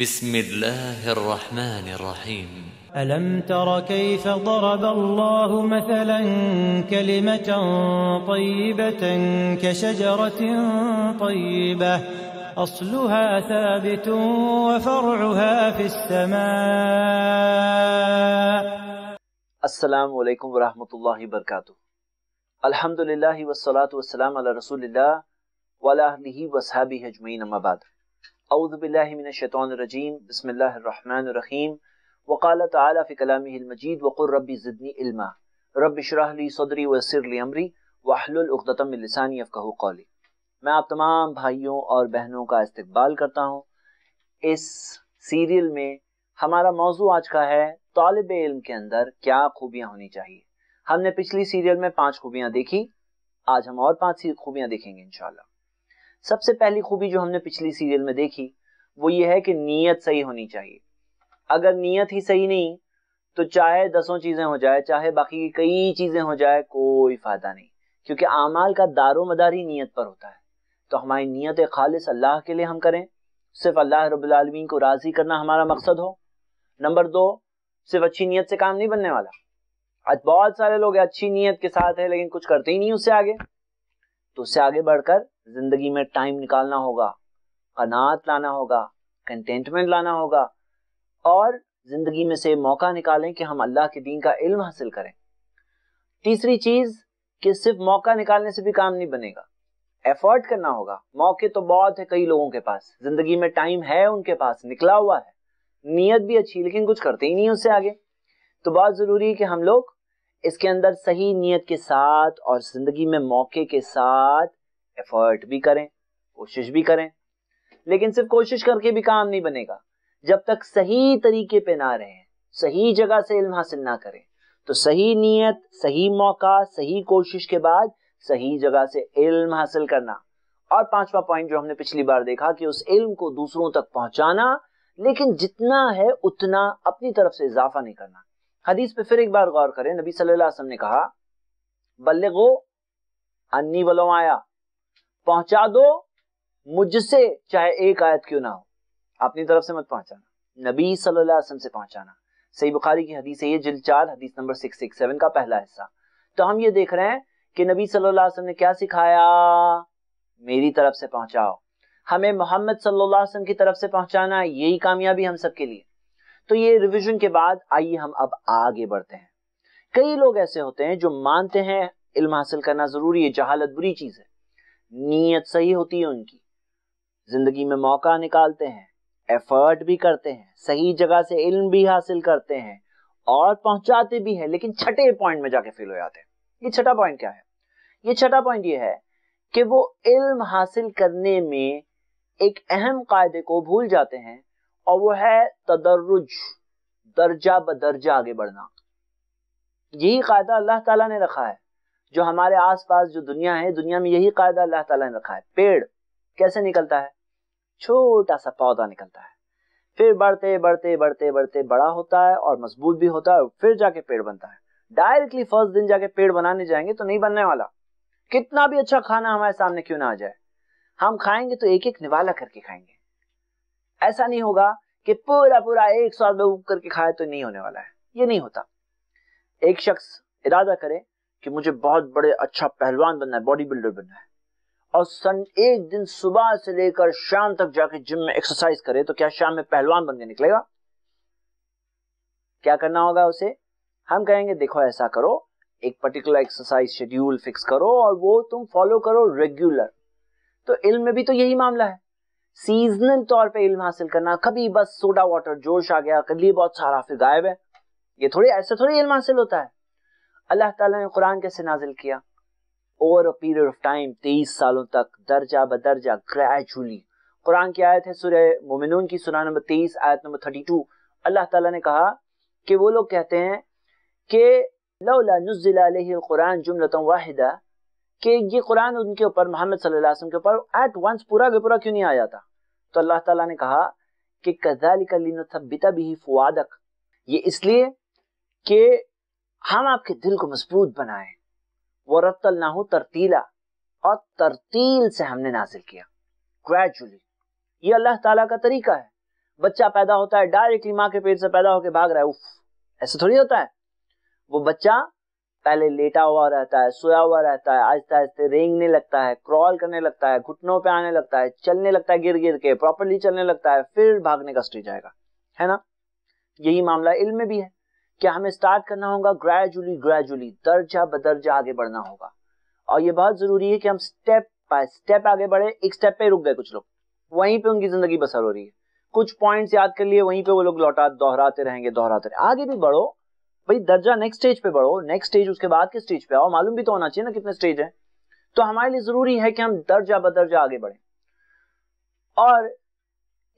بسم الله الرحمن الرحيم ألم تر كيف ضرب الله مثلا كلمة طيبة كشجرة طيبة أصلها ثابت وفرعها في السماء السلام عليكم ورحمة الله وبركاته الحمد لله والصلاة والسلام على رسول الله وعلى أهله وصحبه أجمعين أما بعد وقل बसमीम زدني علما رب اشرح لي صدري ويسر لي امري सदरी वसरली من لساني يفقهوا قولي मैं आप तमाम भाइयों और बहनों का इस्तकबाल करता हूँ इस सीरियल में हमारा मौजू आज का है तालब इल्म के अंदर क्या खूबियाँ होनी चाहिए हमने पिछली सीरियल में पाँच खूबियाँ देखी आज हम और पाँच खूबियाँ देखेंगे इनशाला सबसे पहली खूबी जो हमने पिछली सीरियल में देखी वो ये है कि नीयत सही होनी चाहिए अगर नीयत ही सही नहीं तो चाहे दसों चीज़ें हो जाए चाहे बाकी की कई चीज़ें हो जाए कोई फ़ायदा नहीं क्योंकि आमाल का दारो मदार ही नीयत पर होता है तो हमारी नीयत खालिस अल्लाह के लिए हम करें सिर्फ अल्लाह रबालमीन को राज़ी करना हमारा मकसद हो नंबर दो सिर्फ अच्छी नीयत से काम नहीं बनने वाला आज बहुत सारे लोग अच्छी नीयत के साथ है लेकिन कुछ करते ही नहीं उससे आगे तो उससे आगे बढ़कर जिंदगी में टाइम निकालना होगा कनात लाना होगा कंटेंटमेंट लाना होगा और जिंदगी में से मौका निकालें कि हम अल्लाह के दीन का इल्म हासिल करें तीसरी चीज कि सिर्फ मौका निकालने से भी काम नहीं बनेगा एफर्ट करना होगा मौके तो बहुत है कई लोगों के पास जिंदगी में टाइम है उनके पास निकला हुआ है नीयत भी अच्छी लेकिन कुछ करते ही नहीं उससे आगे तो बहुत जरूरी है कि हम लोग इसके अंदर सही नीयत के साथ और जिंदगी में मौके के साथ एफर्ट भी करें कोशिश भी करें लेकिन सिर्फ कोशिश करके भी काम नहीं बनेगा जब तक सही तरीके पे ना रहें सही जगह से इल्म हासिल ना करें तो सही नीयत सही मौका सही कोशिश के बाद सही जगह से इल्म हासिल करना और पांचवा पॉइंट जो हमने पिछली बार देखा कि उस इल्म को दूसरों तक पहुंचाना लेकिन जितना है उतना अपनी तरफ से इजाफा नहीं करना हदीस पे फिर एक बार गौर करें नबी सल्लल्लाहु अलैहि वसल्लम ने कहा बल्ले गो अन्नी वलो आया पहुंचा दो मुझसे चाहे एक आयत क्यों ना हो अपनी तरफ से मत पहुंचाना नबी सल्लल्लाहु अलैहि वसल्लम से पहुंचाना सही बुखारी की हदीस है ये जिल चार हदीस नंबर सिक्स सिक्स सेवन का पहला हिस्सा तो हम ये देख रहे हैं कि नबी सल्लल्लाहु अलैहि वसल्लम ने क्या सिखाया मेरी तरफ से पहुंचाओ हमें मोहम्मद सल्लल्लाहु अलैहि वसल्लम की तरफ से पहुंचाना यही कामयाबी हम सबके लिए तो ये रिविजन के बाद आइए हम अब आगे बढ़ते हैं कई लोग ऐसे होते हैं जो मानते हैं इल्म हासिल करना जरूरी है जहालत बुरी चीज है नीयत सही होती है उनकी जिंदगी में मौका निकालते हैं एफर्ट भी करते हैं सही जगह से इल्म भी हासिल करते हैं और पहुंचाते भी हैं लेकिन छठे पॉइंट में जाके फेल हो जाते हैं ये छठा पॉइंट क्या है ये छठा पॉइंट ये है कि वो इल्म हासिल करने में एक अहम कायदे को भूल जाते हैं और वो है तदर्रुज दर्जा बदर्जा आगे बढ़ना यही कायदा अल्लाह ताला ने रखा है जो हमारे आसपास जो दुनिया है दुनिया में यही कायदा अल्लाह ताला ने रखा है पेड़ कैसे निकलता है छोटा सा पौधा निकलता है फिर बढ़ते बढ़ते बढ़ते बढ़ते बड़ा होता है और मजबूत भी होता है फिर जाके पेड़ बनता है डायरेक्टली फर्स्ट दिन जाके पेड़ बनाने जाएंगे तो नहीं बनने वाला कितना भी अच्छा खाना हमारे सामने क्यों ना आ जाए हम खाएंगे तो एक एक निवाला करके खाएंगे ऐसा नहीं होगा कि पूरा पूरा एक स्वाद में करके खाए तो नहीं होने वाला है ये नहीं होता एक शख्स इरादा करे कि मुझे बहुत बड़े अच्छा पहलवान बनना है बॉडी बिल्डर बनना है और सन एक दिन सुबह से लेकर शाम तक जाके जिम में एक्सरसाइज करे तो क्या शाम में पहलवान बनने निकलेगा क्या करना होगा उसे हम कहेंगे देखो ऐसा करो एक पर्टिकुलर एक्सरसाइज शेड्यूल फिक्स करो और वो तुम फॉलो करो रेगुलर तो इल्म में भी तो यही मामला है सीजनल तौर पे इल्म हासिल करना कभी बस सोडा वाटर जोश आ गया कर लिए बहुत सारा फिर गायब है ये थोड़ी ऐसे थोड़ी इल्म हासिल होता है अल्लाह ताला ने कुरान कैसे नाजिल किया over a period of time तेईस सालों तक दर्जा बदर्जा ग्रेजुअली कुरान की आयत है सुरह मोमिन की सुना नंबर तेईस आयत नंबर थर्टी टू अल्लाह ताला ने कहा कि वो लोग कहते हैं कि लौला कुरान जुमलत वाहिदा कि ये कुरान उनके ऊपर मोहम्मद सल्लम के ऊपर एट वंस पूरा का पूरा क्यों नहीं आ जाता तो अल्लाह ताला ने कहा कि का लीन कजालिका लिनथबिता बिही फुआदक ये इसलिए कि हम आपके दिल को मजबूत बनाए वो रत्तल ना हो तरतीला और तरतील से हमने नाजिल किया ग्रेजुअली ये अल्लाह ताला का तरीका है बच्चा पैदा होता है डायरेक्टली माँ के पेट से पैदा होकर भाग रहा है उफ ऐसा थोड़ी होता है वो बच्चा पहले लेटा हुआ रहता है सोया हुआ रहता है आहिस्ता आहिस्ते रेंगने लगता है क्रॉल करने लगता है घुटनों पे आने लगता है चलने लगता है गिर गिर के प्रॉपरली चलने लगता है फिर भागने का स्टेज आएगा है ना यही मामला इल्म में भी है क्या हमें स्टार्ट करना होगा ग्रेजुअली ग्रेजुअली दर्जा बदर्जा आगे बढ़ना होगा और ये बहुत जरूरी है कि हम स्टेप बाय स्टेप आगे बढ़े एक स्टेप पे रुक गए कुछ लोग वहीं पे उनकी जिंदगी बसर हो रही है कुछ पॉइंट्स याद कर लिए वहीं पे वो लोग लौटा दोहराते रहेंगे दोहराते रहे आगे भी बढ़ो भाई दर्जा नेक्स्ट स्टेज पे बढ़ो नेक्स्ट स्टेज उसके बाद के स्टेज पे आओ मालूम भी तो होना चाहिए ना कितने स्टेज है तो हमारे लिए जरूरी है कि हम दर्जा बदर्जा आगे बढ़े और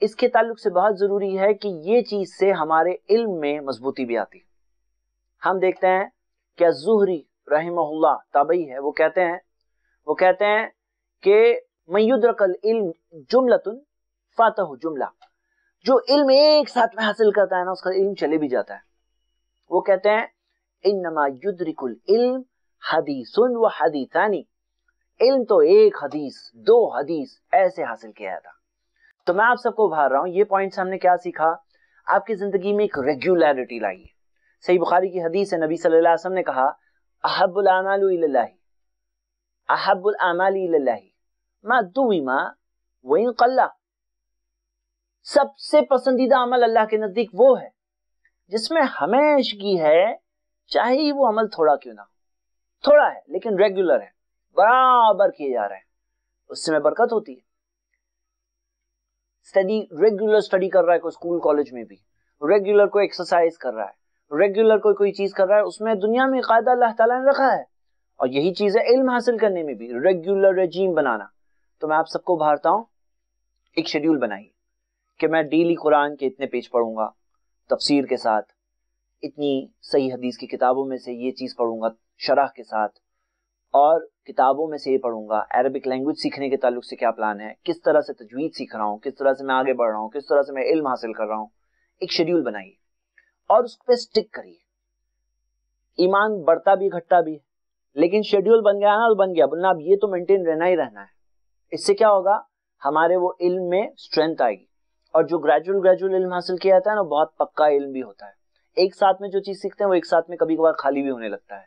इसके ताल्लुक से बहुत जरूरी है कि ये चीज से हमारे इल्म में मजबूती भी आती है हम देखते हैं क्या जुहरी रही तबई है वो कहते हैं वो कहते हैं कि मयुद्रकल इल्म जुमलतुन फातह जुमला जो इल्म एक साथ में हासिल करता है ना उसका इल्म चले भी जाता है वो कहते हैं इन नमा युद्रिकुल इल्म हदीसुन व हदीसानी इल्म तो एक हदीस दो हदीस ऐसे हासिल किया जाता तो मैं आप सबको उभार रहा हूं ये पॉइंट्स हमने क्या सीखा आपकी जिंदगी में एक रेगुलरिटी लाइए सही बुखारी की हदीस है नबी सल्लल्लाहु अलैहि वसल्लम ने कहा अहबुल अमाल अहबुल अमाल मा मा वही कल्ला सबसे पसंदीदा अमल अल्लाह के नजदीक वो है जिसमें हमेश की है चाहे वो अमल थोड़ा क्यों ना हो थोड़ा है लेकिन रेगुलर है बराबर किए जा रहे हैं उससे में बरकत होती है स्टडी रेगुलर स्टडी कर रहा है कोई स्कूल कॉलेज में भी रेगुलर कोई एक्सरसाइज कर रहा है रेगुलर कोई कोई चीज कर रहा है उसमें दुनिया में कायदा अल्लाह ताला ने रखा है और यही चीज है इल्म हासिल करने में भी रेगुलर रजीम बनाना तो मैं आप सबको उभारता हूँ एक शेड्यूल बनाइए कि मैं डेली कुरान के इतने पेज पढ़ूंगा तफसीर के साथ इतनी सही हदीस की किताबों में से ये चीज़ पढ़ूंगा शराह के साथ और किताबों में से ये पढ़ूंगा अरबिक लैंग्वेज सीखने के ताल्लुक से क्या प्लान है किस तरह से तजवीज़ सीख रहा हूँ किस तरह से मैं आगे बढ़ रहा हूँ किस तरह से मैं इल्म हासिल कर रहा हूँ एक शेड्यूल बनाइए और उस पर स्टिक करिए ईमान बढ़ता भी घटता भी है लेकिन शेड्यूल बन गया ना तो बन गया बोलना अब ये तो मेंटेन रहना ही रहना है इससे क्या होगा हमारे वो इल्म में स्ट्रेंथ आएगी और जो ग्रेजुअल ग्रेजुअल इल्म हासिल किया जाता है ना बहुत पक्का इल्म भी होता है एक साथ में जो चीज सीखते हैं वो एक साथ में कभी कभार खाली भी होने लगता है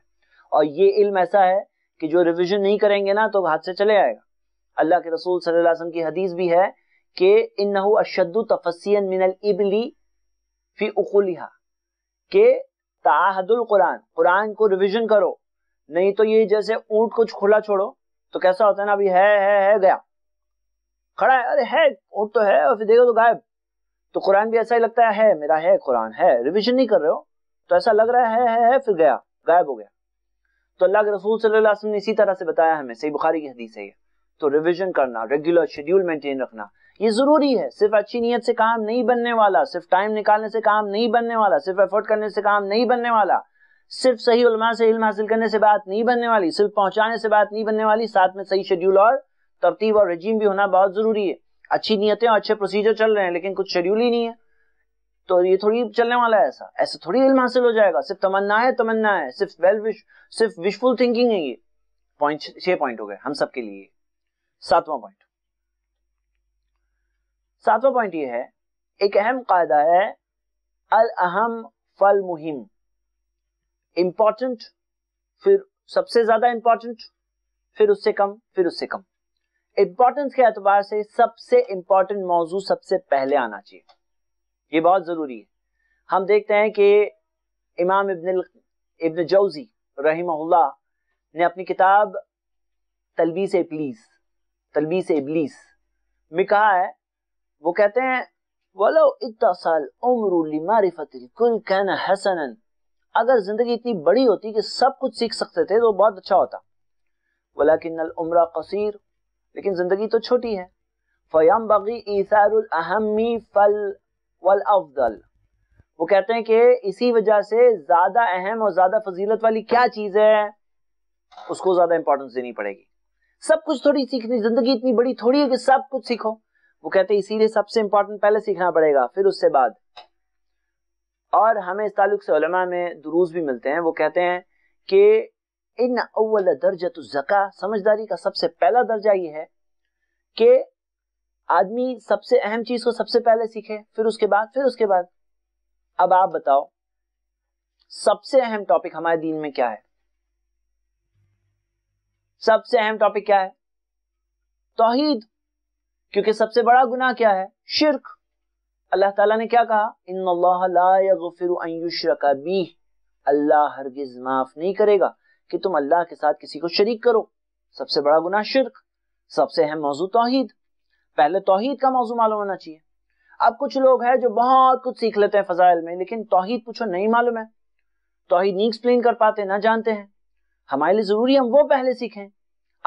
और ये इल्म ऐसा है कि जो रिविजन नहीं करेंगे ना तो हाथ से चले आएगा अल्लाह के रसूल सल्लासम की हदीस भी है कि इन नहू तफसियन मिनल इबली फी उखुलिहा कि ताहदुल कुरान कुरान को रिवीजन करो नहीं तो ये जैसे ऊंट कुछ खुला छोड़ो तो कैसा होता है ना अभी है है है गया खड़ा है अरे है ऊंट तो है और फिर देखो तो गायब तो कुरान भी ऐसा ही लगता है मेरा है कुरान है रिविजन नहीं कर रहे हो तो ऐसा लग रहा है है, है फिर गया गायब हो गया तो अल्लाह के रसूल सल्लल्लाहु अलैहि वसल्लम ने इसी तरह से बताया हमें सही बुखारी की हदीस है तो रिविजन करना रेगुलर शेड्यूल मेंटेन रखना ये जरूरी है सिर्फ अच्छी नीयत से काम नहीं बनने वाला सिर्फ टाइम निकालने से काम नहीं बनने वाला सिर्फ एफर्ट करने से काम नहीं बनने वाला सिर्फ सही उलमा से इल्म हासिल करने से बात नहीं बनने वाली सिर्फ पहुंचाने से बात नहीं बनने वाली साथ में सही शेड्यूल और तरतीब और रजीम भी होना बहुत जरूरी है अच्छी नीयतें और अच्छे प्रोसीजर चल रहे हैं लेकिन कुछ शेड्यूल ही नहीं है तो ये थोड़ी चलने वाला है ऐसा ऐसा थोड़ी इल्म हासिल हो जाएगा सिर्फ तमन्ना है तमन्ना है सिर्फ वेल विश सिर्फ विशफुल थिंकिंग है ये पॉइंट छह पॉइंट हो गए हम सबके लिए सातवां पॉइंट सातवां पॉइंट ये है एक अहम कायदा है अल अहम फल मुहिम इम्पॉर्टेंट फिर सबसे ज्यादा इंपॉर्टेंट फिर उससे कम फिर उससे कम इम्पोर्टेंस के अतबार से सबसे इंपॉर्टेंट मौजू सबसे पहले आना चाहिए ये बहुत ज़रूरी है हम देखते हैं कि इमाम इब्न इब्न जौजी रहीमहुल्ला ने अपनी किताब तलबी से इबलीस तलबी से इबलीस में कहा है वो कहते हैं वलो इतना साल उम्र लिमारिफतिल कुल कहना हसनन अगर जिंदगी इतनी बड़ी होती कि सब कुछ सीख सकते थे तो बहुत अच्छा होता वला नल उम्र कसीर लेकिन जिंदगी तो छोटी है फयाम बागी अहमी फल वल अफदल वो कहते हैं कि इसी वजह से ज्यादा अहम और ज्यादा फजीलत वाली क्या चीज है उसको ज्यादा इंपॉर्टेंस देनी पड़ेगी सब कुछ थोड़ी सीखनी जिंदगी इतनी बड़ी थोड़ी है कि सब कुछ सीखो वो कहते हैं इसीलिए सबसे इंपॉर्टेंट पहले सीखना पड़ेगा फिर उससे बाद और हमें इस ताल्लुक से उलमा में दुरूज भी मिलते हैं वो कहते हैं कि इन अव्वल दर्जा तो जका समझदारी का सबसे पहला दर्जा ये है कि आदमी सबसे अहम चीज को सबसे पहले सीखे फिर उसके बाद फिर उसके बाद अब आप बताओ सबसे अहम टॉपिक हमारे दीन में क्या है सबसे अहम टॉपिक क्या है तोहीद क्योंकि सबसे बड़ा गुना क्या है शिरक अल्लाह ताला ने क्या कहा इन बी अल्लाह हरगिज माफ नहीं करेगा कि तुम अल्लाह के साथ किसी को शरीक करो सबसे बड़ा गुना शिरक सबसे अहम मौजू तोहहीद पहले तोहहीद का मौजू मालूम होना चाहिए अब कुछ लोग हैं जो बहुत कुछ सीख लेते हैं फजाइल में लेकिन तोहहीद पूछो नहीं मालूम है तोहहीद नहीं एक्सप्लेन कर पाते ना जानते हैं हमारे लिए जरूरी हम वो पहले सीखें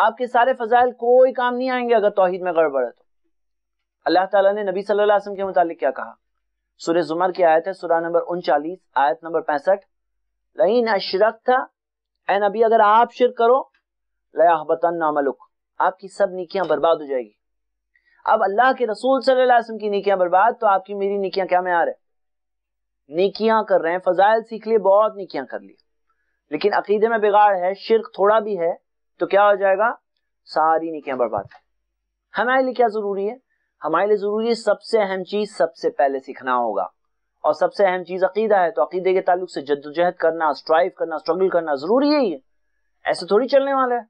आपके सारे फजाइल कोई काम नहीं आएंगे अगर तोहहीद में गड़बड़ है तो। अल्लाह ताला ने नबी सल्लल्लाहु अलैहि वसल्लम के मुताबिक क्या कहा सूर्य जुमर की आयत है सूरा नंबर उनचालीस आयत नंबर पैंसठ लईन अशरक था ए नबी अगर आप शिर करो लयाहबतन नामलुक आपकी सब निकियां बर्बाद हो जाएगी अब अल्लाह के रसूल सल्लल्लाहु अलैहि वसल्लम की निकियां बर्बाद तो आपकी मेरी निकियां क्या में आ रहे निकियां कर रहे हैं फजाइल सीख लिए बहुत निकियां कर ली लेकिन अकीदे में बिगाड़ है शिरक थोड़ा भी है तो क्या हो जाएगा सारी निकियां बर्बाद हमारे लिए क्या जरूरी है हमारे लिए ज़रूरी सबसे अहम चीज़ सबसे पहले सीखना होगा और सबसे अहम चीज़ अकीदा है तो अकीदे के ताल्लुक से जद्दोजहद करना स्ट्राइव करना स्ट्रगल करना ज़रूरी है ऐसे थोड़ी चलने वाला है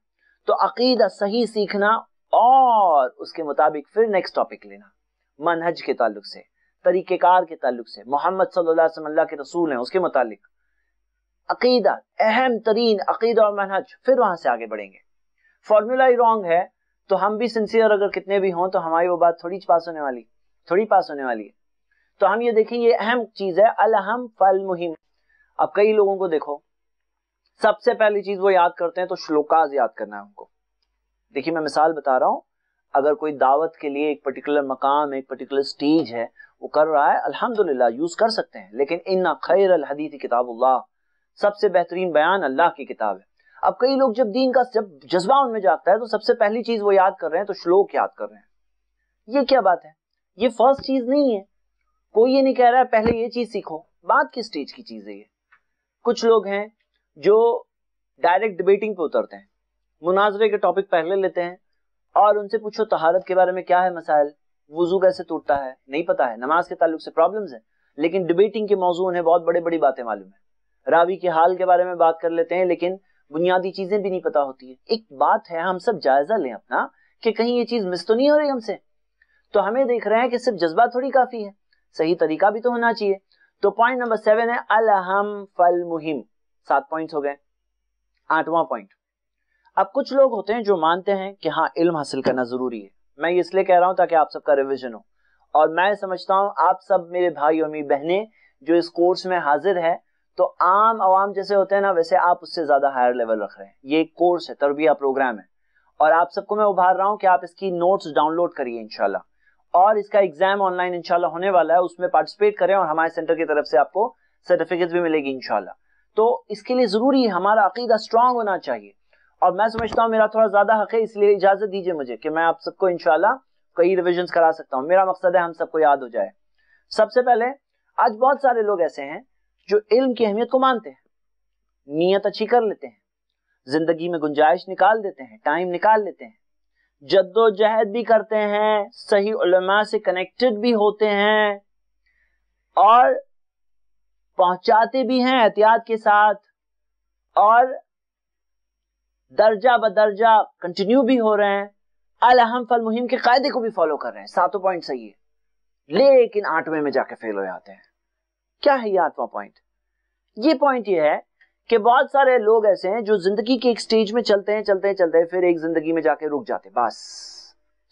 तो अकीदा सही सीखना और उसके मुताबिक फिर नेक्स्ट टॉपिक लेना मनहज के ताल्लुक से तरीक़ेकार के ताल्लुक से मोहम्मद सल्ला के रसूल हैं उसके मुतालिक अकीदा अहम तरीन अकीदा और मनहज फिर वहां से आगे बढ़ेंगे फार्मूला ही रॉन्ग है तो हम भी सिंसियर अगर कितने भी हों तो हमारी वो बात थोड़ी पास होने वाली थोड़ी पास होने वाली है तो हम ये देखें ये अहम चीज है अलहम फल मुहिम अब कई लोगों को देखो सबसे पहली चीज वो याद करते हैं तो श्लोकाज याद करना है उनको देखिए मैं मिसाल बता रहा हूं अगर कोई दावत के लिए एक पर्टिकुलर मकाम एक पर्टिकुलर स्टेज है वो कर रहा है अल्हम्दुलिल्लाह यूज कर सकते हैं लेकिन इन खैर अल हदीसी किताबुल्लाह सबसे बेहतरीन बयान अल्लाह की किताब है अब कई लोग जब दीन का जब जज्बा उनमें जाता है तो सबसे पहली चीज वो याद कर रहे हैं तो श्लोक याद कर रहे हैं ये क्या बात है ये फर्स्ट चीज नहीं है कोई ये नहीं कह रहा है पहले ये चीज सीखो बाद किस स्टेज की चीज है ये कुछ लोग हैं जो डायरेक्ट डिबेटिंग पे उतरते हैं मुनाजरे के टॉपिक पहले लेते हैं और उनसे पूछो तहारत के बारे में क्या है मसाइल वजू कैसे टूटता है नहीं पता है नमाज के ताल्लुक से प्रॉब्लम्स है लेकिन डिबेटिंग के मौजूद उन्हें बहुत बड़ी बड़ी बातें मालूम है रावी के हाल के बारे में बात कर लेते हैं लेकिन बुनियादी चीजें भी नहीं पता होती है एक बात है हम सब जायजा लें अपना कि कहीं ये चीज मिस तो नहीं हो रही हमसे तो हमें देख रहे हैं कि सिर्फ जज्बा थोड़ी काफी है सही तरीका भी तो होना चाहिए तो पॉइंट नंबर सेवन है अलहम फल मुहिम सात पॉइंट हो गए आठवां पॉइंट अब कुछ लोग होते हैं जो मानते हैं कि हाँ इल्म हासिल करना जरूरी है मैं इसलिए कह रहा हूँ ताकि आप सबका रिविजन हो और मैं समझता हूं आप सब मेरे भाई और मेरी बहनें जो इस कोर्स में हाजिर है तो आम आवाम जैसे होते हैं ना वैसे आप उससे ज़्यादा हायर लेवल रख रहे हैं ये एक कोर्स है तरबिया प्रोग्राम है और आप सबको मैं उभार रहा हूँ कि आप इसकी नोट्स डाउनलोड करिए इनशाला और इसका एग्जाम ऑनलाइन इनशाला होने वाला है उसमें पार्टिसिपेट करें और हमारे सेंटर की तरफ से आपको सर्टिफिकेट भी मिलेगी इनशाला तो इसके लिए ज़रूरी है हमारा अकीदा स्ट्रांग होना चाहिए और मैं समझता हूँ मेरा थोड़ा ज़्यादा हक है इसलिए इजाज़त दीजिए मुझे कि मैं आप सबको इनशाला कई रिविजन करा सकता हूँ मेरा मकसद है हम सबको याद हो जाए सबसे पहले आज बहुत सारे लोग ऐसे हैं जो इल्म की अहमियत को मानते हैं नीयत अच्छी कर लेते हैं जिंदगी में गुंजाइश निकाल देते हैं टाइम निकाल लेते हैं जद्दोजहद भी करते हैं सही उलमा से कनेक्टेड भी होते हैं और पहुंचाते भी हैं एहतियात के साथ और दर्जा बदर्जा कंटिन्यू भी हो रहे हैं अल अहम फल मुहिम के कायदे को भी फॉलो कर रहे हैं सातों पॉइंट सही है लेकिन आठवें में जाके फेल हो जाते हैं क्या है ये आठवां पॉइंट ये पॉइंट ये है कि बहुत सारे लोग ऐसे हैं जो जिंदगी के एक स्टेज में चलते हैं चलते हैं चलते हैं फिर एक जिंदगी में जाके रुक जाते बस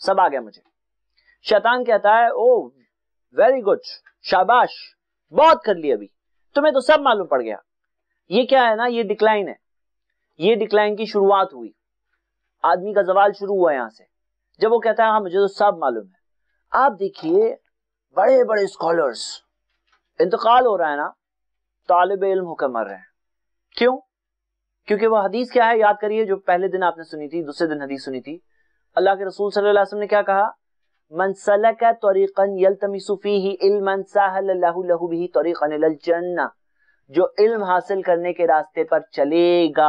सब आ गया मुझे शैतान कहता है ओ वेरी गुड शाबाश बहुत कर लिया अभी तुम्हें तो सब मालूम पड़ गया ये क्या है ना ये डिक्लाइन है ये डिक्लाइन की शुरुआत हुई आदमी का जवाल शुरू हुआ यहां से जब वो कहता है हाँ मुझे तो सब मालूम है आप देखिए बड़े बड़े स्कॉलर्स इंतकाल हो रहा है ना तालब इल्म होकर मर रहे हैं क्यों क्योंकि वह हदीस क्या है याद करिए जो पहले दिन आपने सुनी थी दूसरे दिन हदीस सुनी थी अल्लाह के रसूल सल्लल्लाहु ने क्या कहा जो इल्म हासिल करने के रास्ते पर चलेगा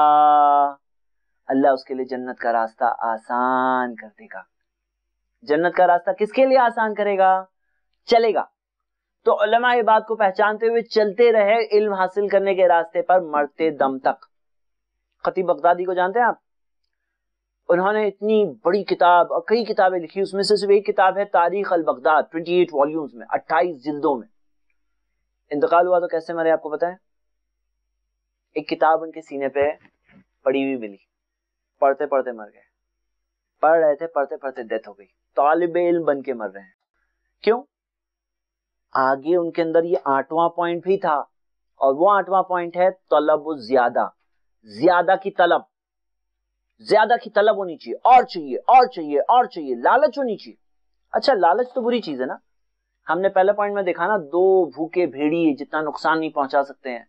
अल्लाह उसके लिए जन्नत का रास्ता आसान कर देगा जन्नत का रास्ता किसके लिए आसान करेगा चलेगा तो ये बात को पहचानते हुए चलते रहे इल्म हासिल करने के रास्ते पर मरते दम तक खतीब बगदादी को जानते हैं आप उन्होंने इतनी बड़ी किताब और कई किताबें लिखी उसमें से सिर्फ एक किताब है तारीख अल बगदाद 28 वॉल्यूम्स में 28 जिल्दों में इंतकाल हुआ तो कैसे मरे आपको पता है एक किताब उनके सीने पे पड़ी हुई मिली पढ़ते पढ़ते मर गए पढ़ रहे थे पढ़ते पढ़ते डेथ हो गई तालिब इल्म बन के मर रहे हैं क्यों आगे उनके अंदर ये आठवां पॉइंट भी था और वो आठवां पॉइंट है तलब ज्यादा ज्यादा की तलब ज्यादा की तलब होनी चाहिए और चाहिए और चाहिए और चाहिए लालच होनी चाहिए अच्छा लालच तो बुरी चीज है ना हमने पहले पॉइंट में देखा ना दो भूखे भेड़िए जितना नुकसान नहीं पहुंचा सकते हैं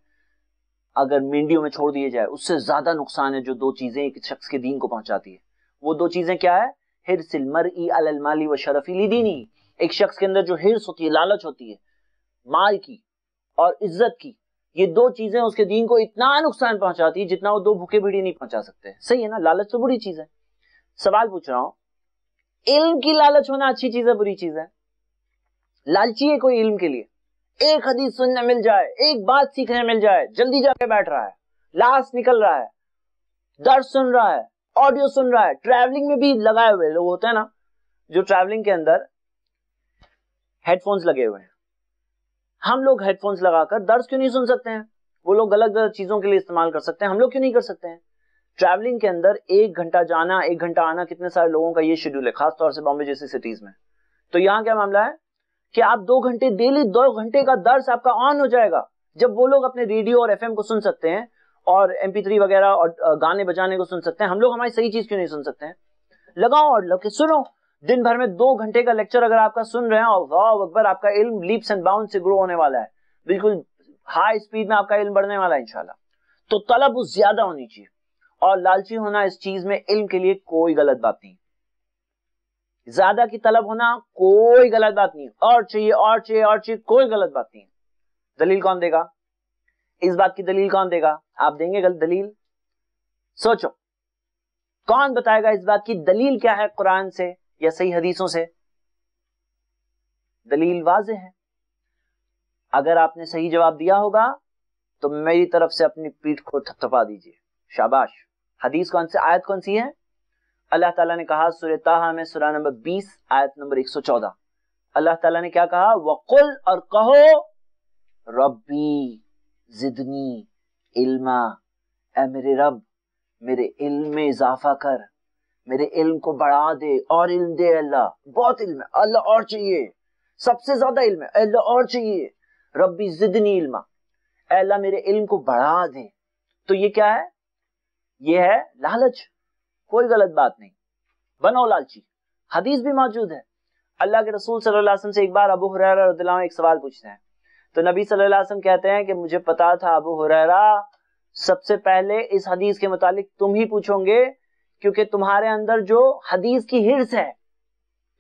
अगर मिंडियों में छोड़ दिए जाए उससे ज्यादा नुकसान है जो दो चीजें एक शख्स के दीन को पहुंचाती है वो दो चीजें क्या है हिर सिलमर ई माली व शरफीली दीनी एक शख्स के अंदर जो हिर्स होती है लालच होती है माल की और इज्जत की ये दो चीजें उसके दीन को इतना नुकसान पहुंचाती है जितना वो दो भूखे भीड़ी नहीं पहुंचा सकते सही है ना लालच तो बुरी चीज है सवाल पूछ रहा हूं इल्म की लालच होना अच्छी चीज है बुरी चीज है लालची है कोई इल्म के लिए एक हदीस सुनने मिल जाए एक बात सीखने मिल जाए जल्दी जाके बैठ रहा है लाश निकल रहा है दर्द सुन रहा है ऑडियो सुन रहा है ट्रैवलिंग में भी लगाए हुए लोग होते हैं ना जो ट्रैवलिंग के अंदर हेडफोन्स लगे हुए हैं हम लोग हेडफोन्स लगाकर दर्द क्यों नहीं सुन सकते हैं वो लोग अलग अलग चीजों के लिए इस्तेमाल कर सकते हैं हम लोग क्यों नहीं कर सकते हैं ट्रैवलिंग के अंदर एक घंटा जाना एक घंटा आना कितने सारे लोगों का ये शेड्यूल है खासतौर से बॉम्बे जैसी सिटीज में तो यहाँ क्या मामला है कि आप दो घंटे डेली दो घंटे का दर्द आपका ऑन हो जाएगा जब वो लोग अपने रेडियो और एफ को सुन सकते हैं और एम वगैरह और गाने बजाने को सुन सकते हैं हम लोग हमारी सही चीज क्यों नहीं सुन सकते हैं लगाओ और लग के सुनो दिन भर में दो घंटे का लेक्चर अगर आपका सुन रहे हैं अल्लाह अकबर आपका इल्म लीप्स एंड बाउंड से ग्रो होने वाला है बिल्कुल हाई स्पीड में आपका इल्म बढ़ने वाला है इंशाल्लाह तो तलब उस ज्यादा होनी चाहिए और लालची होना इस चीज में इल्म के लिए कोई गलत बात नहीं ज्यादा की तलब होना कोई गलत बात नहीं और चाहिए और चाहिए और चाहिए कोई गलत बात नहीं दलील कौन देगा इस बात की दलील कौन देगा आप देंगे गलत दलील सोचो कौन बताएगा इस बात की दलील क्या है कुरान से या सही हदीसों से दलील वाज है अगर आपने सही जवाब दिया होगा तो मेरी तरफ से अपनी पीठ को थपथपा दीजिए शाबाश हदीस कौन से आयत कौन सी है अल्लाह ताला ने कहा सुर ताहा में सुरा नंबर 20 आयत नंबर 114 अल्लाह ताला ने क्या कहा वकुल और कहो रब्बी जिदनी इल्मा ए मेरे रब मेरे इल्म में इजाफा कर मेरे इल्म को बढ़ा दे और इल्म दे अल्लाह बहुत इल्म है अल्लाह और चाहिए सबसे ज्यादा इल्म है अल्लाह और चाहिए रब्बी जिदनी इल्म अल्लाह मेरे इल्म को बढ़ा दे तो ये क्या है ये है लालच कोई गलत बात नहीं बनो लालची हदीस भी मौजूद है अल्लाह के रसूल सल्लल्लाहु अलैहि वसल्लम से एक बार अबू हुरैरा एक सवाल पूछते हैं तो नबी सल्लल्लाहु अलैहि वसल्लम कहते हैं कि मुझे पता था अबू हुरैरा सबसे पहले इस हदीस के मुतालिक तुम ही पूछोगे क्योंकि तुम्हारे अंदर जो हदीस की हिर्स है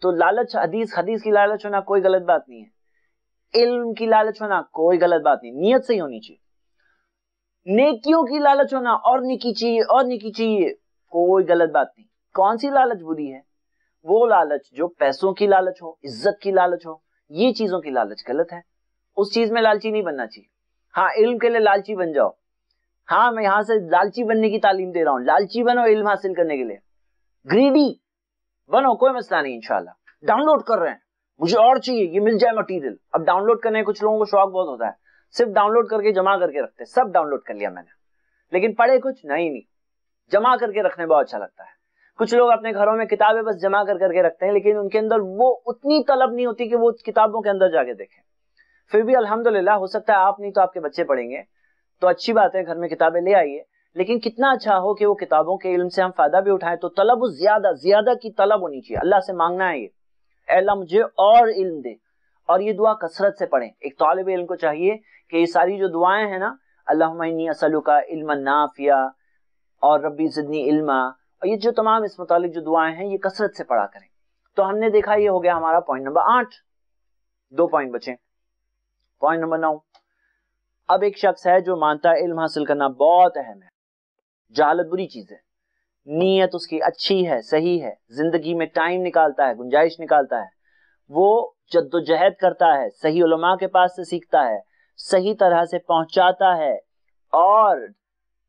तो लालच हदीस हदीस की लालच होना कोई गलत बात नहीं है इल्म की लालच होना कोई गलत बात नहीं नीयत सही होनी चाहिए नेकियों की लालच होना और निकी चाहिए और निकी चाहिए कोई गलत बात नहीं कौन सी लालच बुरी है वो लालच जो पैसों की लालच हो इज्जत की लालच हो ये चीजों की लालच गलत है उस चीज में लालची नहीं बनना चाहिए हाँ इल्म के लिए लालची बन जाओ हाँ मैं यहां से लालची बनने की तालीम दे रहा हूँ लालची बनो इल्म हासिल करने के लिए ग्रीडी बनो कोई मसला नहीं इंशाल्लाह डाउनलोड कर रहे हैं मुझे और चाहिए ये मिल जाए मटेरियल अब डाउनलोड करने कुछ लोगों को शौक बहुत होता है सिर्फ डाउनलोड करके जमा करके रखते सब डाउनलोड कर लिया मैंने लेकिन पढ़े कुछ नहीं नहीं जमा करके रखने बहुत अच्छा लगता है कुछ लोग अपने घरों में किताबें बस जमा कर करके रखते हैं लेकिन उनके अंदर वो उतनी तलब नहीं होती कि वो किताबों के अंदर जाके देखें फिर भी अल्हम्दुलिल्लाह हो सकता है आप नहीं तो आपके बच्चे पढ़ेंगे तो अच्छी बात है घर में किताबें ले आइए लेकिन कितना अच्छा हो कि वो किताबों के इल्म से हम फायदा भी उठाएं तो तलब ज्यादा ज्यादा की तलब होनी चाहिए अल्लाह से मांगना है ये अल्लाह मुझे और इल्म दे और ये दुआ कसरत से पढ़ें एक तालब इल्म को चाहिए कि ये सारी जो दुआएं हैं ना अल्लाहनी असलू इल्म नाफिया और रबी जिदनी इल्मा और ये जो तमाम इस मुतालिक जो दुआएं हैं ये कसरत से पढ़ा करें तो हमने देखा ये हो गया हमारा पॉइंट नंबर आठ दो पॉइंट बचे पॉइंट नंबर नौ अब एक शख्स है जो मानता है इल्म हासिल करना बहुत अहम है जहालत बुरी चीज़ है नीयत उसकी अच्छी है सही है ज़िंदगी में टाइम निकालता है गुंजाइश निकालता है वो जद्दोजहद करता है सही उलमा के पास से सीखता है सही तरह से पहुंचाता है और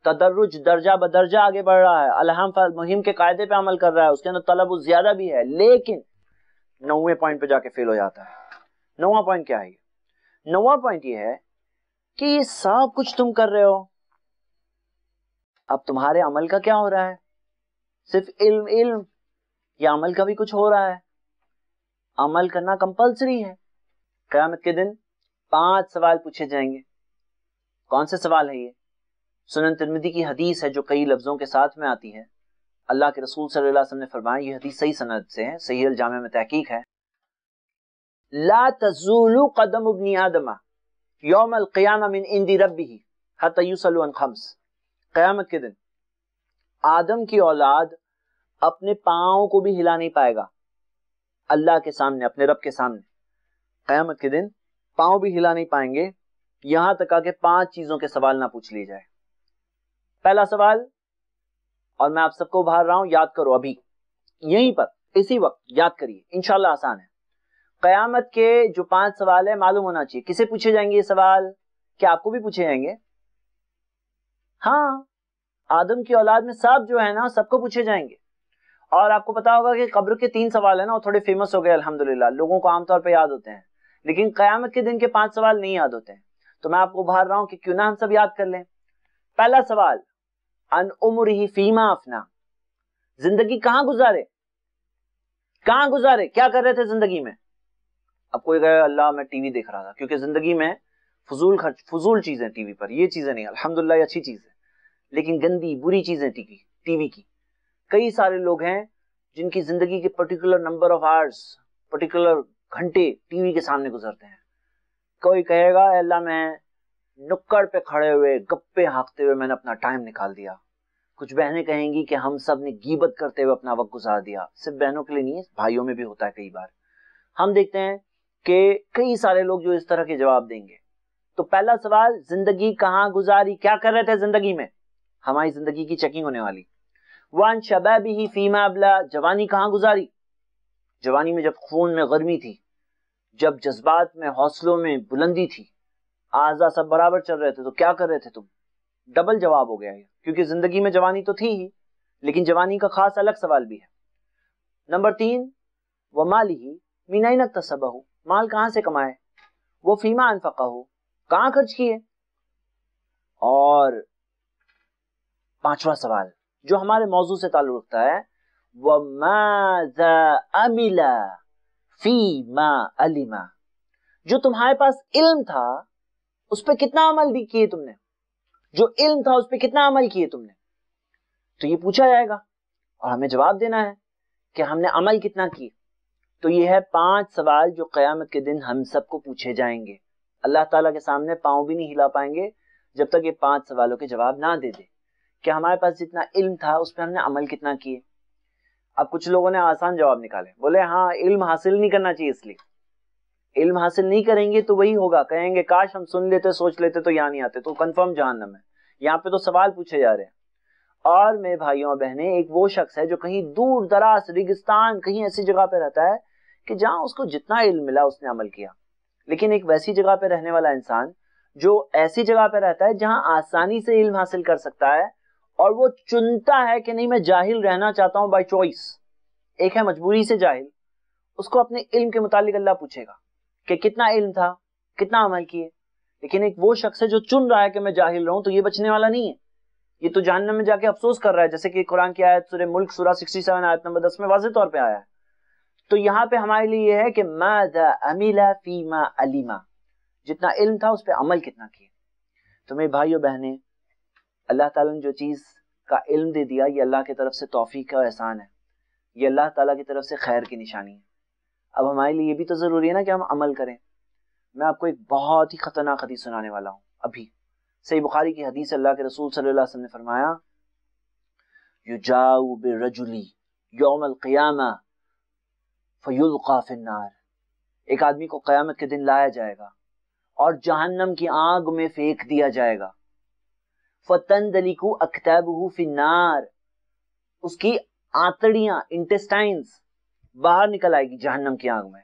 तदरुज दर्जा बदर्जा आगे बढ़ रहा है अलहम मुहिम के कायदे पे अमल कर रहा है उसके अंदर तलब उस ज्यादा भी है लेकिन नौवे पॉइंट पे जाके फेल हो जाता है नौवा पॉइंट क्या है नौवा पॉइंट ये है कि ये सब कुछ तुम कर रहे हो अब तुम्हारे अमल का क्या हो रहा है सिर्फ इल्म इल्म या अमल का भी कुछ हो रहा है अमल करना कंपलसरी है कयामत के दिन पांच सवाल पूछे जाएंगे कौन से सवाल है ये सुनन तिरमिदी की हदीस है जो कई लफ्जों के साथ में आती है अल्लाह के रसूल सल्लल्लाहु अलैहि वसल्लम ने फरमाया ये हदीस सही सनद से है सही जामे में तहकीक है ला तजूलू कदम उबनी आदमा योम अलकयाम मिन रबी खम्स क़यामत के दिन आदम की औलाद अपने पाओ को भी हिला नहीं पाएगा अल्लाह के सामने अपने रब के सामने क्यामत के दिन पाओ भी हिला नहीं पाएंगे यहां तक आके पांच चीजों के सवाल ना पूछ लिए जाए पहला सवाल और मैं आप सबको उभार रहा हूं याद करो अभी यहीं पर इसी वक्त याद करिए इनशाला आसान है कयामत के जो पांच सवाल है मालूम होना चाहिए किसे पूछे जाएंगे ये सवाल क्या आपको भी पूछे जाएंगे हाँ आदम की औलाद में सब जो है ना सबको पूछे जाएंगे और आपको पता होगा कि कब्र के तीन सवाल है ना वो थोड़े फेमस हो गए अल्हम्दुलिल्लाह लोगों को आमतौर पर याद होते हैं लेकिन कयामत के दिन के पांच सवाल नहीं याद होते हैं तो मैं आपको उभार रहा हूँ कि क्यों ना हम सब याद कर लें पहला सवाल अन उम्र ही फीमा अफना जिंदगी कहाँ गुजारे कहाँ गुजारे क्या कर रहे थे जिंदगी में अब कोई कहे अल्लाह मैं टीवी देख रहा था क्योंकि जिंदगी में फजूल खर्च फजूल चीजें टीवी पर ये चीजें नहीं अलहमदुल्ला अच्छी चीज है लेकिन गंदी बुरी चीजें टीवी टीवी की कई सारे लोग हैं जिनकी जिंदगी के particular number of hours particular घंटे टीवी के सामने गुजरते हैं कोई कहेगा अल्लाह मैं नुक्कड़ पे खड़े हुए गप्पे हाँकते हुए मैंने अपना टाइम निकाल दिया कुछ बहनें कहेंगी कि हम सब ने गीबत करते हुए अपना वक्त गुजार दिया सिर्फ बहनों के लिए नहीं है भाइयों में भी होता है कई बार हम देखते हैं कि कई सारे लोग जो इस तरह के जवाब देंगे तो पहला सवाल जिंदगी कहाँ गुजारी क्या कर रहे थे जिंदगी में हमारी जिंदगी की चेकिंग होने वाली वन शबैब ही फीमा अबला जवानी कहाँ गुजारी जवानी में जब खून में गर्मी थी जब जज्बात में हौसलों में बुलंदी थी आजा सब बराबर चल रहे थे तो क्या कर रहे थे तुम डबल जवाब हो गया क्योंकि जिंदगी में जवानी तो थी ही लेकिन जवानी का खास अलग सवाल भी है नंबर तीन वमाली ही मीनाइनक हूँ माल कहां से कमाए वो फीमा अनफका हो कहा खर्च किए और पांचवा सवाल जो हमारे मौजू से ताल्लुक रखता है अमिला फी मा अलीमा जो तुम्हारे पास इल्म था उस पर कितना अमल किए तुमने जो इल्म था उस पर कितना अमल किए तुमने तो ये पूछा जाएगा और हमें जवाब देना है कि हमने अमल कितना किया तो ये है पांच सवाल जो क़यामत के दिन हम सबको पूछे जाएंगे अल्लाह ताला के सामने पाँव भी नहीं हिला पाएंगे जब तक ये पांच सवालों के जवाब ना दे दे क्या हमारे पास जितना इल्म था उस पर हमने अमल कितना किए अब कुछ लोगों ने आसान जवाब निकाले बोले हाँ इल्म हासिल नहीं करना चाहिए इसलिए इल्म हासिल नहीं करेंगे तो वही होगा कहेंगे काश हम सुन लेते सोच लेते तो यहाँ नहीं आते तो कन्फर्म जानना है यहाँ पे तो सवाल पूछे जा रहे हैं और मेरे भाइयों और बहने एक वो शख्स है जो कहीं दूर दराज रेगिस्तान कहीं ऐसी जगह पे रहता है कि जहां उसको जितना इल्म मिला उसने अमल किया लेकिन एक वैसी जगह पर रहने वाला इंसान जो ऐसी जगह पर रहता है जहां आसानी से इल्म हासिल कर सकता है और वो चुनता है कि नहीं मैं जाहिल रहना चाहता हूं बाई चॉइस एक है मजबूरी से जाहिल उसको अपने इल्म के मुतालिक अल्लाह पूछेगा कि कितना इल्म था कितना अमल किए लेकिन एक वो शख्स है जो चुन रहा है कि मैं जाहिल रहूं तो ये बचने वाला नहीं है ये तो जानने में जाके अफसोस कर रहा है जैसे कि कुरान की आयत सुरे मुल्क सूरा 67 आयत नंबर 10 में वाजे तौर पे आया है तो यहाँ पे हमारे लिए यह है कि मादा अमीला फीमा अलीमा जितना इल्म था उस पर अमल कितना किया तो मेरे भाइयों बहने अल्लाह ताला ने जो चीज़ का इल्म दे दिया ये अल्लाह की तरफ से तोफ़ी का एहसान है ये अल्लाह ताला की तरफ से खैर की निशानी है अब हमारे लिए ये भी तो ज़रूरी है ना कि हम अमल करें मैं आपको एक बहुत ही ख़तरनाक हदीस सुनाने वाला हूँ अभी सही बुखारी की हदीस अल्लाह के रसूल सल्लल्लाहु अलैहि वसल्लम ने फरमाया युजाऊ बिरजुली यौम फयुल काफिनार एक आदमी को क़यामत के दिन लाया जाएगा और जहन्नम की आग में फेंक दिया जाएगा फतन दलिकू अख्तबहू फिनार उसकी आतड़िया इंटेस्टाइन बाहर निकल आएगी जहन्नम की आग में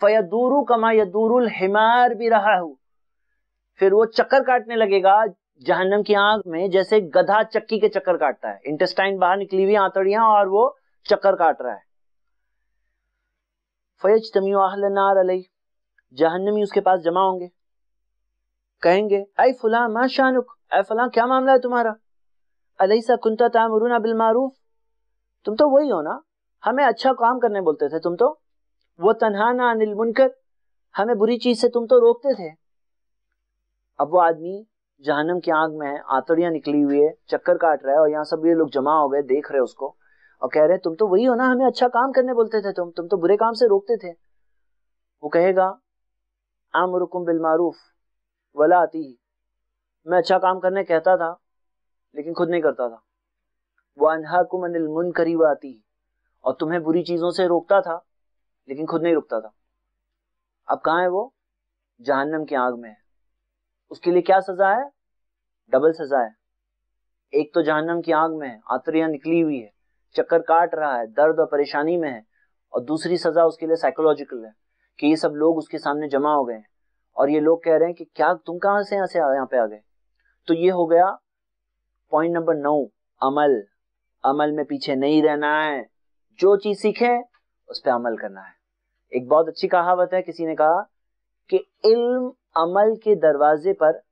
फयदूरू कमा यदूरुल हिमार भी रहा हूँ फिर वो चक्कर काटने लगेगा जहन्नम की आग में जैसे गधा चक्की के चक्कर काटता है इंटेस्टाइन बाहर निकली हुई आतड़िया और वो चक्कर काट रहा है फ़ैज तमीनार जहन्नमी उसके पास जमा होंगे कहेंगे अय फुला मा शानुक अय फला क्या मामला है तुम्हारा अलई सा कुंता तामरुना बिल मारूफ तुम तो वही हो ना हमें अच्छा काम करने बोलते थे तुम तो वो तनहाना अनिल मुनकर हमें बुरी चीज से तुम तो रोकते थे अब वो आदमी जहनम की आंख में आतड़ियां निकली हुई है चक्कर काट रहा है और यहाँ सब ये लोग जमा हो गए देख रहे उसको और कह रहे हैं तुम तो वही हो ना हमें अच्छा काम करने बोलते थे तुम तुम तो बुरे काम से रोकते थे वो कहेगा आम बिल मारूफ वला आती मैं अच्छा काम करने कहता था लेकिन खुद नहीं करता था वो अनहा कुम अनिल मुन करीब आती और तुम्हें बुरी चीजों से रोकता था लेकिन खुद नहीं रुकता था अब कहाँ है वो जहन्नम की आग में है उसके लिए क्या सजा है डबल सजा है एक तो जहन्नम की आग में है आतरिया निकली हुई है चक्कर काट रहा है दर्द और परेशानी में है और दूसरी सजा उसके लिए साइकोलॉजिकल है कि ये सब लोग उसके सामने जमा हो गए हैं और ये लोग कह रहे हैं कि क्या तुम कहां से यहां से यहाँ पे आ गए तो ये हो गया पॉइंट नंबर नौ अमल अमल में पीछे नहीं रहना है जो चीज सीखे उस पर अमल करना है एक बहुत अच्छी कहावत है किसी ने कहा कि इल्म अमल के दरवाजे पर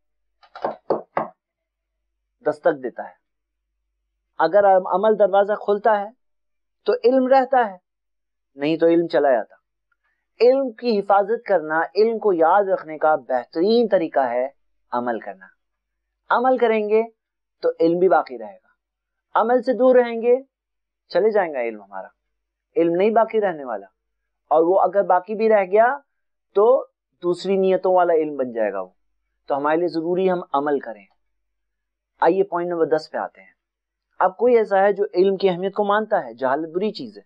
दस्तक देता है अगर अमल दरवाजा खुलता है तो इल्म रहता है नहीं तो इल्म चला जाता इल्म की हिफाजत करना इल्म को याद रखने का बेहतरीन तरीका है अमल करना अमल करेंगे तो इल्म भी बाकी रहेगा अमल से दूर रहेंगे चले जाएंगे इल्म हमारा इल्म नहीं बाकी रहने वाला और वो अगर बाकी भी रह गया तो दूसरी नीयतों वाला इल्म बन जाएगा वो तो हमारे लिए ज़रूरी हम अमल करें आइए पॉइंट नंबर दस पे आते हैं अब कोई ऐसा है जो इल्म की अहमियत को मानता है जहालत बुरी चीज़ है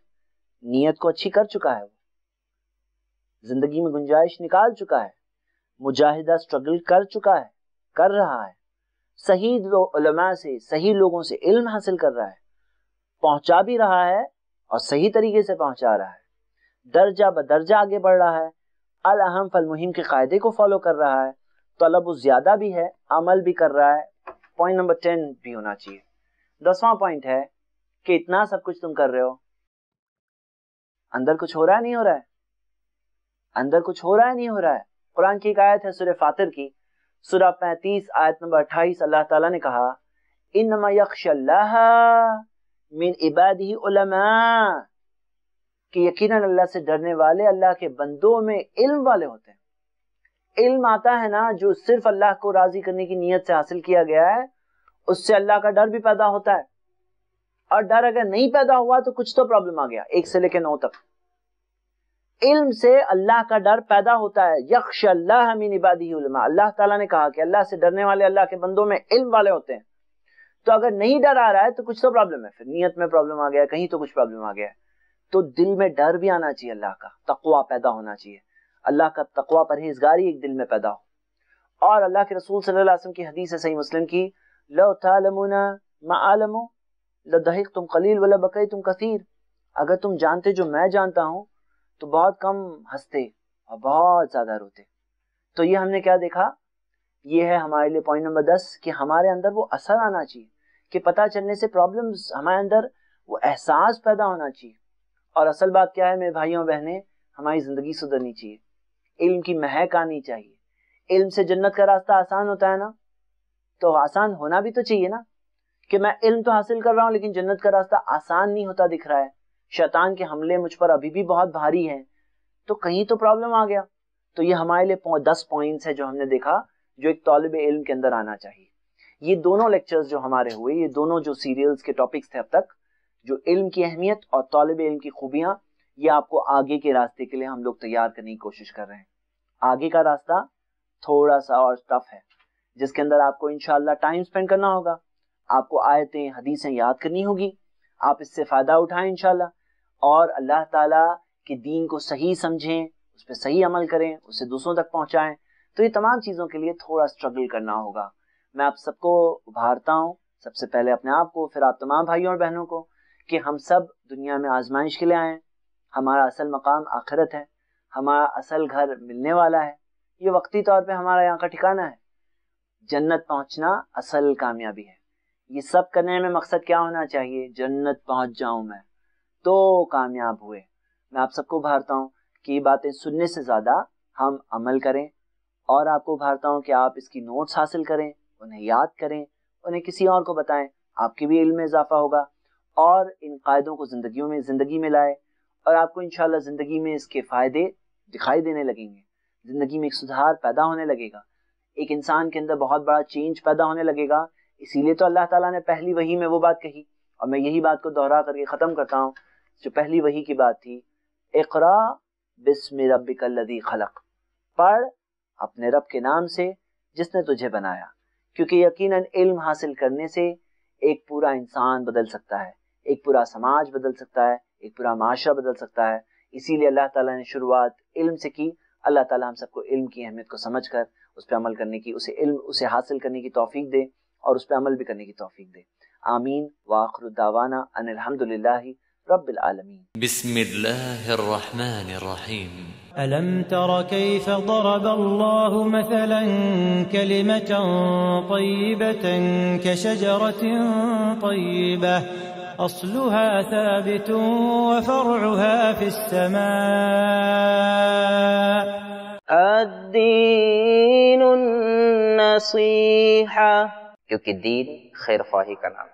नीयत को अच्छी कर चुका है वो जिंदगी में गुंजाइश निकाल चुका है मुजाहिदा स्ट्रगल कर चुका है कर रहा है सही उलमा से सही लोगों से इल्म हासिल कर रहा है पहुंचा भी रहा है और सही तरीके से पहुंचा रहा है दर्जा बदर्जा आगे बढ़ रहा है अल अहम फल मुहिम के कायदे को फॉलो कर रहा है तलब ज्यादा भी है अमल भी कर रहा है पॉइंट नंबर टेन भी होना चाहिए दसवां पॉइंट है कि इतना सब कुछ तुम कर रहे हो अंदर कुछ हो रहा है नहीं हो रहा है अंदर कुछ हो रहा है नहीं हो रहा है कुरान की एक आयत है सुरह फातिर की सुरह पैंतीस आयत नंबर अट्ठाईस अल्लाह ताला ने कहा इन मिन इबादी कि यकीनन अल्लाह से डरने वाले अल्लाह के बंदों में इल्म वाले होते हैं इल्म आता है ना जो सिर्फ अल्लाह को राजी करने की नीयत से हासिल किया गया है उससे अल्लाह का डर भी पैदा होता है और डर अगर नहीं पैदा हुआ तो कुछ तो प्रॉब्लम आ गया एक से लेकर नौ तक इल्म से अल्लाह का डर पैदा होता है यक्ष अल्लाह हमीन इबादी अल्लाह ताला ने कहा कि अल्लाह से डरने वाले अल्लाह के बंदों में इल्म वाले होते हैं तो अगर नहीं डर आ रहा है तो कुछ तो प्रॉब्लम है फिर नीयत में प्रॉब्लम आ गया कहीं तो कुछ प्रॉब्लम आ गया तो दिल में डर भी आना चाहिए अल्लाह का तकवा पैदा होना चाहिए अल्लाह का तकवा परहेजगारी एक दिल में पैदा हो और अल्लाह के रसूल सल्लल्लाहु अलैहि वसल्लम की हदीस है सही मुस्लिम की लो तालमुना मा आलमो लदहिक तुम कलील वला बकई तुम कसीर अगर तुम जानते जो मैं जानता हूँ तो बहुत कम हंसते और बहुत ज़्यादा रोते तो ये हमने क्या देखा ये है हमारे लिए पॉइंट नंबर दस कि हमारे अंदर वो असर आना चाहिए कि पता चलने से प्रॉब्लम्स हमारे अंदर वो एहसास पैदा होना चाहिए और असल बात क्या है मेरे भाइयों बहनें हमारी ज़िंदगी सुधरनी चाहिए इल्म की महक आनी चाहिए इल्म से जन्नत का रास्ता आसान होता है ना तो आसान होना भी तो चाहिए ना कि मैं इल्म तो हासिल कर रहा हूँ लेकिन जन्नत का रास्ता आसान नहीं होता दिख रहा है शैतान के हमले मुझ पर अभी भी बहुत भारी हैं तो कहीं तो प्रॉब्लम आ गया तो ये हमारे लिए दस पॉइंट्स है जो हमने देखा जो एक तलब इल्म के अंदर आना चाहिए ये दोनों लेक्चर्स जो हमारे हुए ये दोनों जो सीरियल्स के टॉपिक्स थे अब तक जो इल्म की अहमियत और तलब इल्म की खूबियां ये आपको आगे के रास्ते के लिए हम लोग तैयार करने की कोशिश कर रहे हैं आगे का रास्ता थोड़ा सा और टफ है जिसके अंदर आपको इनशाला टाइम स्पेंड करना होगा आपको आयतें हदीसें याद करनी होगी आप इससे फ़ायदा उठाएं इनशाला और अल्लाह ताला के दीन को सही समझें उस पर सही अमल करें उसे दूसरों तक पहुंचाएं तो ये तमाम चीज़ों के लिए थोड़ा स्ट्रगल करना होगा मैं आप सबको उभारता हूँ सबसे पहले अपने आप को फिर आप तमाम भाइयों और बहनों को कि हम सब दुनिया में आजमाइश के लिए आए हमारा असल मकाम आखिरत है हमारा असल घर मिलने वाला है ये वक्ती तौर पे हमारा यहाँ का ठिकाना है जन्नत पहुंचना असल कामयाबी है ये सब करने में मकसद क्या होना चाहिए जन्नत पहुंच जाऊं मैं तो कामयाब हुए मैं आप सबको भारता हूँ कि ये बातें सुनने से ज़्यादा हम अमल करें और आपको भारता हूँ कि आप इसकी नोट्स हासिल करें उन्हें याद करें उन्हें किसी और को बताएं आपके भी इल्म में इजाफा होगा और इन कायदों को ज़िंदगी में ज़िंदगी में लाए और आपको इन ज़िंदगी में इसके फ़ायदे दिखाई देने लगेंगे ज़िंदगी में एक सुधार पैदा होने लगेगा एक इंसान के अंदर बहुत बड़ा चेंज पैदा होने लगेगा इसीलिए तो अल्लाह ताला ने पहली वही में वो बात कही और मैं यही बात को दोहरा करके ख़त्म करता हूँ जो पहली वही की बात थी इकरा बिस्म रबी खलक पढ़ अपने रब के नाम से जिसने तुझे बनाया क्योंकि यकीनन इल्म हासिल करने से एक पूरा इंसान बदल सकता है एक पूरा समाज बदल सकता है एक पूरा माशरा बदल सकता है इसीलिए अल्लाह ताला ने शुरुआत इल्म से की अल्लाह ताला हम सबको इल्म की अहमियत को समझकर عمل کرنے کی اسے علم اسے حاصل کرنے کی توفیق دے اور اس پہ عمل بھی کرنے کی توفیق دے آمین واخر الدعوانا ان الحمدللہ رب العالمين بسم الله الرحمن الرحيم ألم تر كيف ضرب الله مثلا كلمة طيبة كشجرة طيبة أصلها ثابت وفرعها في السماء अद्दीन नसीहा क्योंकि दीन खैर ख्वाही का नाम